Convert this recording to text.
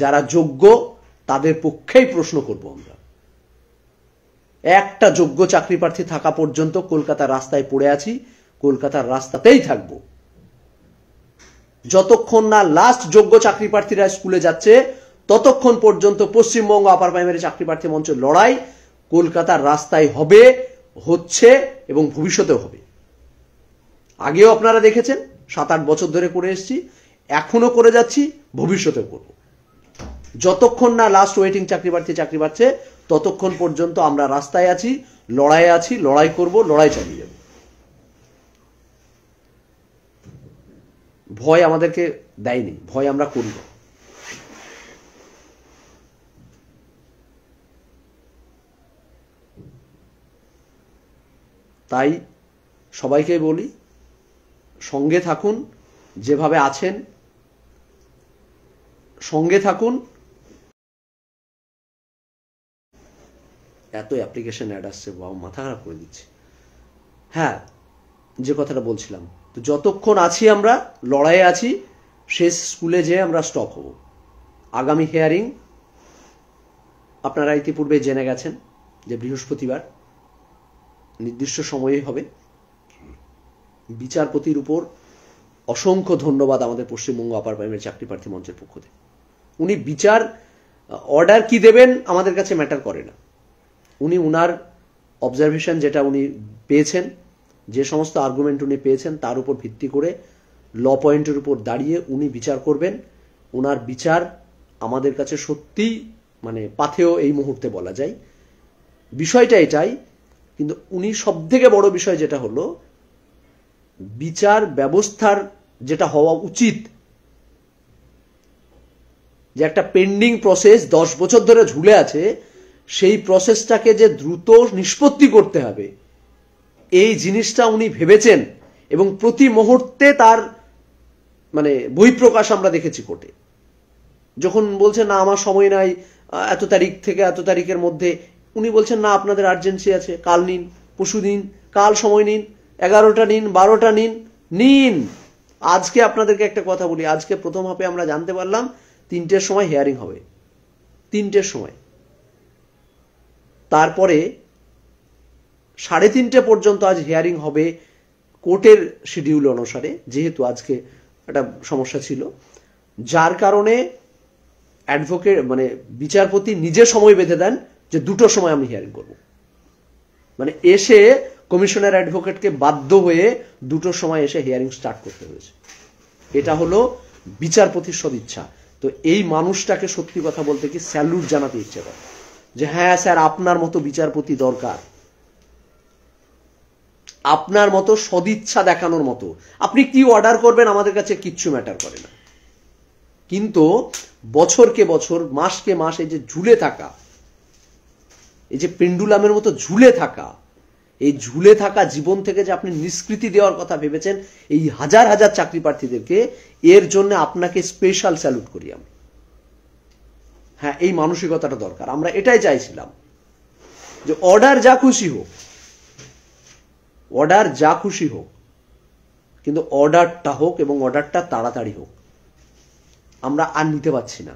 যারা যোগ্য তাদের পক্ষেই প্রশ্ন করব আমরা একটা যোগ্য চাকরি প্রার্থী থাকা পর্যন্ত কলকাতার রাস্তায় পড়ে আছি কলকাতার রাস্তাতেই থাকব যতক্ষণ না লাস্ট যোগ্য চাকরি প্রার্থীরা স্কুলে যাচ্ছে ততক্ষণ পর্যন্ত পশ্চিমবঙ্গ আপার প্রাইমারি চাকরি প্রার্থী মঞ্চের লড়াই কলকাতার রাস্তায় হবে হচ্ছে এবং ভবিষ্যতেও হবে আগেও আপনারা দেখেছেন সাত আট বছর ধরে করে এসছি এখনো করে যাচ্ছি ভবিষ্যতেও করব যতক্ষণ না লাস্ট ওয়েটিং চাকরি প্রার্থী চাকরি পাচ্ছে ততক্ষণ পর্যন্ত আমরা রাস্তায় আছি লড়াইয়ে আছি লড়াই করব লড়াই চালিয়ে যাব ভয় আমাদেরকে দেয়নি ভয় আমরা করব তাই সবাইকে বলি সঙ্গে থাকুন যেভাবে আছেন সঙ্গে থাকুন এত অ্যাপ্লিকেশন অ্যাড আসছে বাবা মাথা খারাপ করে দিচ্ছে হ্যাঁ যে কথাটা বলছিলাম তো যতক্ষণ আছি আমরা লড়াইয়ে আছি শেষ স্কুলে যেয়ে আমরা স্টপ হব আগামী হেয়ারিং আপনারা ইতিপূর্বে জেনে গেছেন যে বৃহস্পতিবার নির্দিষ্ট সময়ে হবে বিচারপতির উপর অসংখ্য ধন্যবাদ আমাদের পশ্চিমবঙ্গ আপার প্রাইমের চাকরি প্রার্থী মঞ্চের পক্ষ থেকে উনি বিচার অর্ডার কি দেবেন আমাদের কাছে ম্যাটার করে না উনি উনার অবজারভেশন যেটা উনি পেয়েছেন যে সমস্ত আর্গুমেন্ট উনি পেয়েছেন তার উপর ভিত্তি করে ল পয়েন্টের উপর দাঁড়িয়ে উনি বিচার করবেন ওনার বিচার আমাদের কাছে সত্যি মানে পাথেও এই মুহূর্তে বলা যায় বিষয়টা এটাই কিন্তু উনি সব থেকে বড় বিষয় যেটা হলো বিচার ব্যবস্থার যেটা হওয়া উচিত যে একটা পেন্ডিং প্রসেস দশ বছর ধরে ঝুলে আছে সেই প্রসেসটাকে যে দ্রুত নিষ্পত্তি করতে হবে এই জিনিসটা উনি ভেবেছেন এবং প্রতি মুহূর্তে তার মানে প্রকাশ আমরা দেখেছি কোর্টে যখন বলছেন না আমার সময় নাই এত তারিখ থেকে এত তারিখের মধ্যে উনি বলছেন না আপনাদের আর্জেন্সি আছে কাল নিন পশু দিন কাল সময় নিন এগারোটা নিন বারোটা নিন নিন আজকে আপনাদেরকে একটা কথা বলি আজকে প্রথম হাফে আমরা জানতে পারলাম তিনটের সময় হেয়ারিং হবে তিনটের সময় তারপরে সাড়ে তিনটে পর্যন্ত আজ হিয়ারিং হবে কোর্টের শিডিউল অনুসারে যেহেতু আজকে একটা সমস্যা ছিল যার কারণে অ্যাডভোকেট মানে বিচারপতি নিজে সময় বেঁধে দেন যে দুটো সময় আমি হিয়ারিং করব মানে এসে কমিশনের অ্যাডভোকেটকে বাধ্য হয়ে দুটো সময় এসে হিয়ারিং স্টার্ট করতে হয়েছে এটা হলো বিচারপতির সদিচ্ছা তো এই মানুষটাকে সত্যি কথা বলতে কি স্যালুট জানাতে ইচ্ছে করে যে হ্যাঁ স্যার আপনার মতো বিচারপতি দরকার আপনার মতো সদিচ্ছা দেখানোর মতো আপনি কি অর্ডার করবেন আমাদের কাছে কিচ্ছু ম্যাটার করে না কিন্তু বছরকে বছর মাসকে মাস এই যে ঝুলে থাকা এই যে পেন্ডুলামের মতো ঝুলে থাকা এই ঝুলে থাকা জীবন থেকে যে আপনি নিষ্কৃতি দেওয়ার কথা ভেবেছেন এই হাজার হাজার চাকরি প্রার্থীদেরকে এর জন্য আপনাকে স্পেশাল স্যালুট করি আমি হ্যাঁ এই মানসিকতাটা দরকার আমরা এটাই চাইছিলাম যে অর্ডার যা খুশি হোক অর্ডার যা খুশি হোক কিন্তু অর্ডারটা হোক এবং অর্ডারটা তাড়াতাড়ি হোক আমরা আর নিতে পারছি না